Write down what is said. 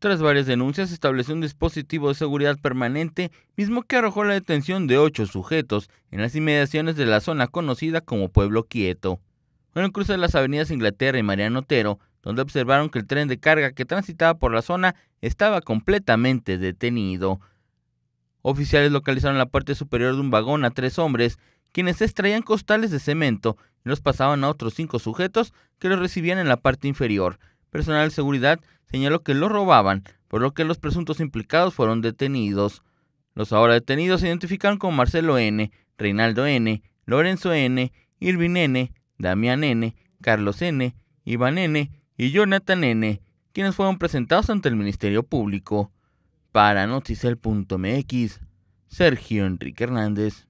Tras varias denuncias, estableció un dispositivo de seguridad permanente, mismo que arrojó la detención de ocho sujetos en las inmediaciones de la zona conocida como Pueblo Quieto. Fueron cruzar de las avenidas Inglaterra y Mariano Otero, donde observaron que el tren de carga que transitaba por la zona estaba completamente detenido. Oficiales localizaron la parte superior de un vagón a tres hombres, quienes extraían costales de cemento y los pasaban a otros cinco sujetos que los recibían en la parte inferior. Personal de seguridad señaló que lo robaban, por lo que los presuntos implicados fueron detenidos. Los ahora detenidos se identificaron con Marcelo N., Reinaldo N., Lorenzo N., Irvin N., Damián N., Carlos N., Iván N. y Jonathan N., quienes fueron presentados ante el Ministerio Público. Para Noticel.mx, Sergio Enrique Hernández.